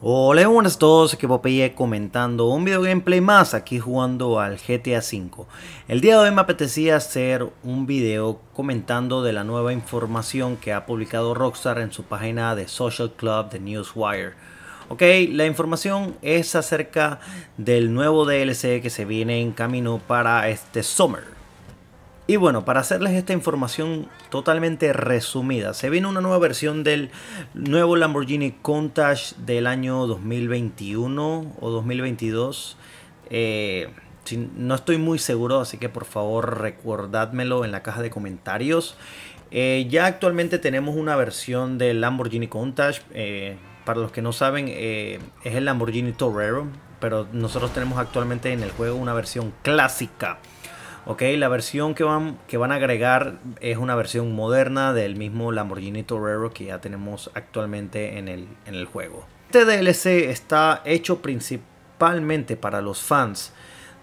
Hola, buenas a todos, aquí Popeye comentando un video gameplay más aquí jugando al GTA V. El día de hoy me apetecía hacer un video comentando de la nueva información que ha publicado Rockstar en su página de Social Club de Newswire. Ok, la información es acerca del nuevo DLC que se viene en camino para este summer. Y bueno, para hacerles esta información totalmente resumida, se viene una nueva versión del nuevo Lamborghini Countach del año 2021 o 2022. Eh, no estoy muy seguro, así que por favor recordádmelo en la caja de comentarios. Eh, ya actualmente tenemos una versión del Lamborghini Countach. Eh, para los que no saben, es el Lamborghini Torero, pero nosotros tenemos actualmente en el juego una versión clásica Ok, la versión que van, que van a agregar es una versión moderna del mismo Lamborghini Torero que ya tenemos actualmente en el, en el juego. Este DLC está hecho principalmente para los fans,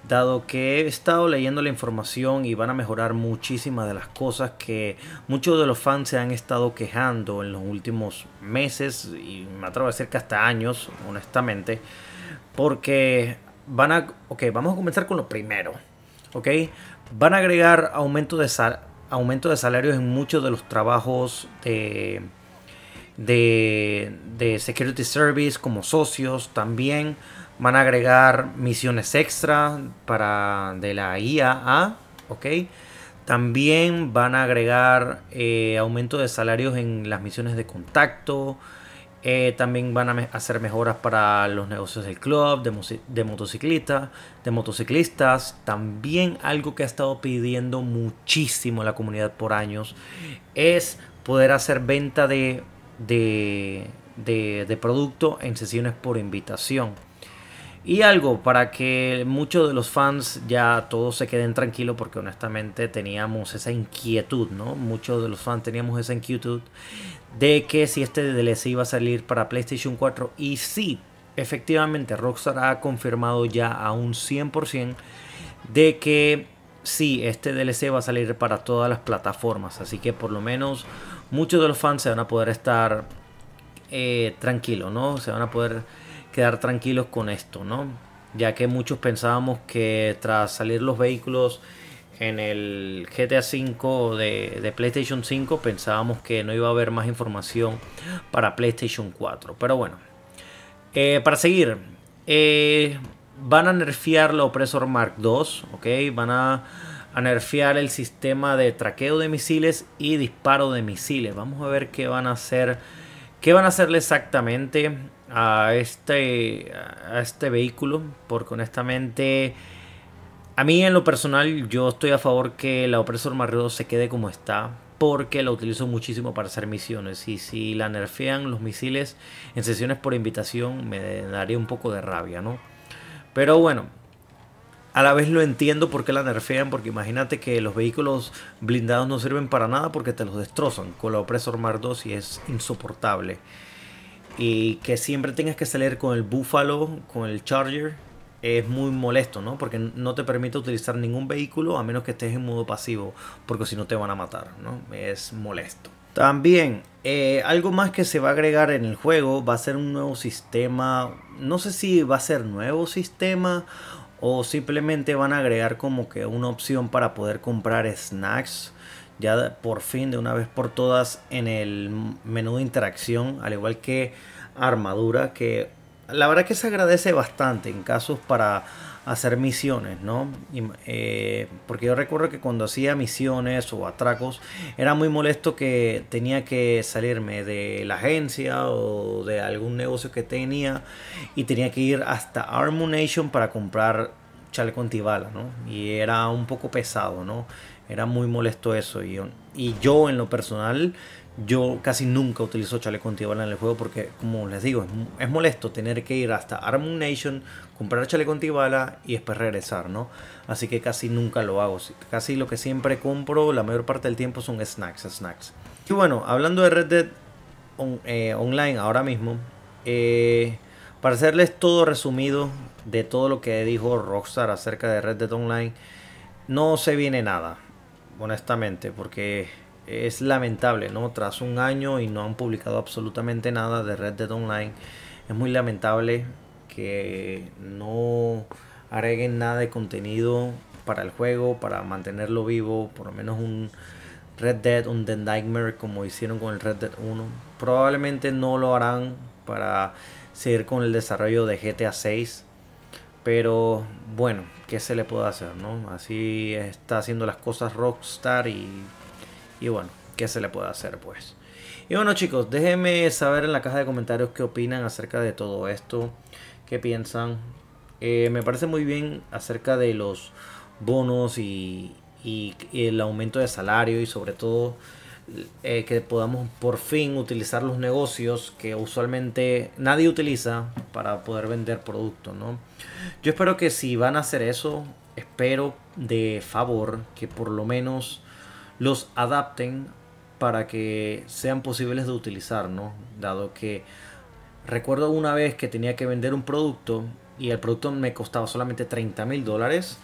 dado que he estado leyendo la información y van a mejorar muchísimas de las cosas que muchos de los fans se han estado quejando en los últimos meses y me atrevo a decir que hasta años, honestamente, porque van a... Ok, vamos a comenzar con lo primero, ¿ok? Van a agregar aumento de, salarios en muchos de los trabajos de, Security Service como socios también. Van a agregar misiones extra para de la IAA, También van a agregar eh, aumento de salarios en las misiones de contacto, eh, también van a hacer mejoras para los negocios del club, de, motociclistas, de motociclistas. También algo que ha estado pidiendo muchísimo la comunidad por años es poder hacer venta de, de, de producto en sesiones por invitación. Y algo para que muchos de los fans ya todos se queden tranquilos porque honestamente teníamos esa inquietud, ¿no? Muchos de los fans teníamos esa inquietud de que si este DLC iba a salir para PlayStation 4 y sí, efectivamente Rockstar ha confirmado ya a un 100% de que sí, este DLC va a salir para todas las plataformas, así que por lo menos muchos de los fans se van a poder estar eh, tranquilos, ¿no? Se van a poder quedar tranquilos con esto, ¿no? Ya que muchos pensábamos que tras salir los vehículos en el GTA 5 de, PlayStation 5 pensábamos que no iba a haber más información para PlayStation 4. Pero bueno, eh, para seguir, eh, van a nerfear la Opresor Mark II, ¿ok? Van a, a, nerfear el sistema de traqueo de misiles y disparo de misiles. Vamos a ver qué van a hacer ¿Qué van a hacerle exactamente a este, a este vehículo? Porque honestamente, a mí en lo personal, yo estoy a favor que la Opresor Marrudo se quede como está. Porque la utilizo muchísimo para hacer misiones. Y si la nerfean los misiles en sesiones por invitación, me daría un poco de rabia, ¿no? Pero bueno, a la vez lo entiendo por qué la nerfean, porque imagínate que los vehículos blindados no sirven para nada porque te los destrozan con la opresor Mark 2 y es insoportable. Y que siempre tengas que salir con el búfalo con el Charger, es muy molesto, ¿no? Porque no te permite utilizar ningún vehículo a menos que estés en modo pasivo, porque si no te van a matar, ¿no? Es molesto. También, eh, algo más que se va a agregar en el juego va a ser un nuevo sistema, no sé si va a ser nuevo sistema o simplemente van a agregar como que una opción para poder comprar snacks ya por fin de una vez por todas en el menú de interacción al igual que armadura que la verdad que se agradece bastante en casos para hacer misiones, ¿no? Eh, porque yo recuerdo que cuando hacía misiones o atracos era muy molesto que tenía que salirme de la agencia o de algún negocio que tenía y tenía que ir hasta Nation para comprar chaleco antibalas, ¿no? Y era un poco pesado, ¿no? Era muy molesto eso. Y, yo en lo personal, yo casi nunca utilizo chaleco antibala en el juego porque, como les digo, es, molesto tener que ir hasta Armon Nation, comprar chaleco antibala y después regresar, ¿no? Así que casi nunca lo hago. Casi lo que siempre compro, la mayor parte del tiempo son snacks, snacks. Y bueno, hablando de Red Dead eh, Online ahora mismo, eh, para hacerles todo resumido de todo lo que dijo Rockstar acerca de Red Dead Online, no se viene nada honestamente, porque es lamentable, ¿no? Tras un año y no han publicado absolutamente nada de Red Dead Online, es muy lamentable que no agreguen nada de contenido para el juego, para mantenerlo vivo, por lo menos un Red Dead, un The Nightmare como hicieron con el Red Dead 1. Probablemente no lo harán para seguir con el desarrollo de GTA 6, pero bueno, ¿qué se le puede hacer? No? Así está haciendo las cosas Rockstar y, bueno, ¿qué se le puede hacer pues? Y bueno chicos, déjenme saber en la caja de comentarios qué opinan acerca de todo esto, qué piensan. Eh, me parece muy bien acerca de los bonos y el aumento de salario y sobre todo eh, que podamos por fin utilizar los negocios que usualmente nadie utiliza para poder vender productos, ¿no? Yo espero que si van a hacer eso, espero de favor que por lo menos los adapten para que sean posibles de utilizar, ¿no? Dado que recuerdo una vez que tenía que vender un producto y el producto me costaba solamente 30 mil dólares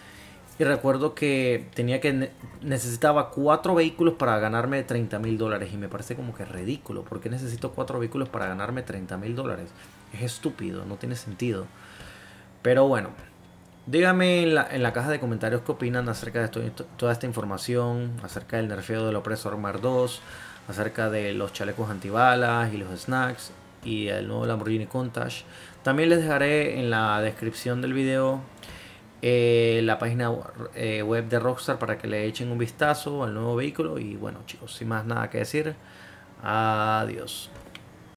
y recuerdo que tenía que necesitaba cuatro vehículos para ganarme 30 mil dólares. Y me parece como que ridículo. ¿Por qué necesito cuatro vehículos para ganarme 30 mil dólares? Es estúpido, no tiene sentido. Pero bueno, díganme en la, en la, caja de comentarios qué opinan acerca de esto, toda esta información, acerca del nerfeo del Opresor Mar 2, acerca de los chalecos antibalas y los snacks y el nuevo Lamborghini Countach. También les dejaré en la descripción del video eh, la página eh, web de Rockstar para que le echen un vistazo al nuevo vehículo. Y bueno, chicos, sin más nada que decir, adiós.